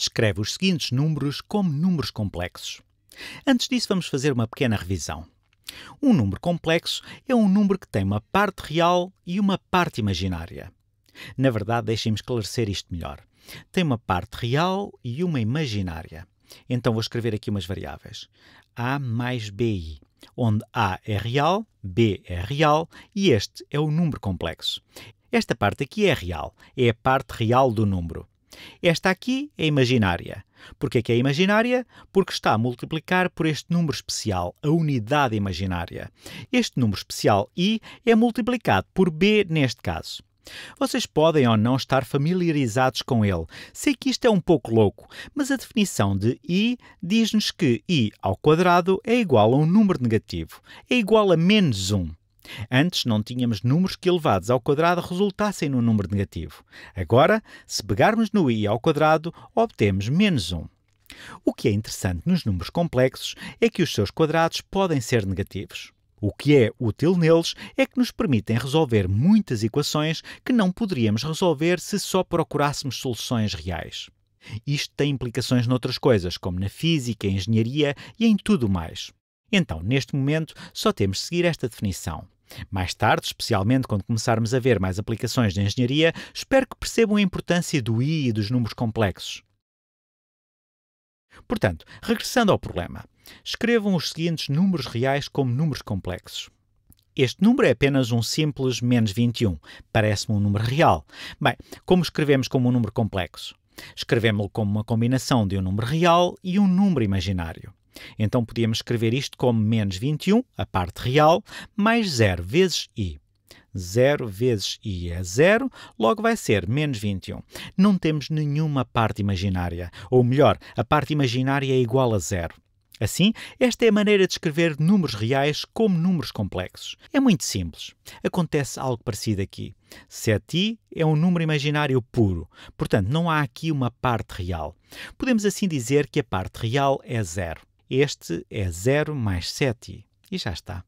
escreve os seguintes números como números complexos. Antes disso, vamos fazer uma pequena revisão. Um número complexo é um número que tem uma parte real e uma parte imaginária. Na verdade, deixem-me esclarecer isto melhor. Tem uma parte real e uma imaginária. Então vou escrever aqui umas variáveis. A mais BI, onde A é real, B é real e este é o número complexo. Esta parte aqui é real, é a parte real do número. Esta aqui é imaginária. Porquê é que é imaginária? Porque está a multiplicar por este número especial, a unidade imaginária. Este número especial i é multiplicado por b neste caso. Vocês podem ou não estar familiarizados com ele. Sei que isto é um pouco louco, mas a definição de i diz-nos que i ao quadrado é igual a um número negativo, é igual a menos 1. Antes não tínhamos números que elevados ao quadrado resultassem num número negativo. Agora, se pegarmos no i ao quadrado, obtemos menos 1. O que é interessante nos números complexos é que os seus quadrados podem ser negativos. O que é útil neles é que nos permitem resolver muitas equações que não poderíamos resolver se só procurássemos soluções reais. Isto tem implicações noutras coisas, como na física, engenharia e em tudo mais. Então, neste momento, só temos de seguir esta definição. Mais tarde, especialmente quando começarmos a ver mais aplicações de engenharia, espero que percebam a importância do I e dos números complexos. Portanto, regressando ao problema, escrevam os seguintes números reais como números complexos. Este número é apenas um simples menos 21. Parece-me um número real. Bem, como escrevemos como um número complexo? Escrevemos-lo como uma combinação de um número real e um número imaginário. Então podíamos escrever isto como menos 21, a parte real, mais 0 vezes i. 0 vezes i é 0, logo vai ser menos 21. Não temos nenhuma parte imaginária, ou melhor, a parte imaginária é igual a 0. Assim, esta é a maneira de escrever números reais como números complexos. É muito simples. Acontece algo parecido aqui. 7i é um número imaginário puro, portanto, não há aqui uma parte real. Podemos assim dizer que a parte real é zero. Este é 0 mais 7 e já está.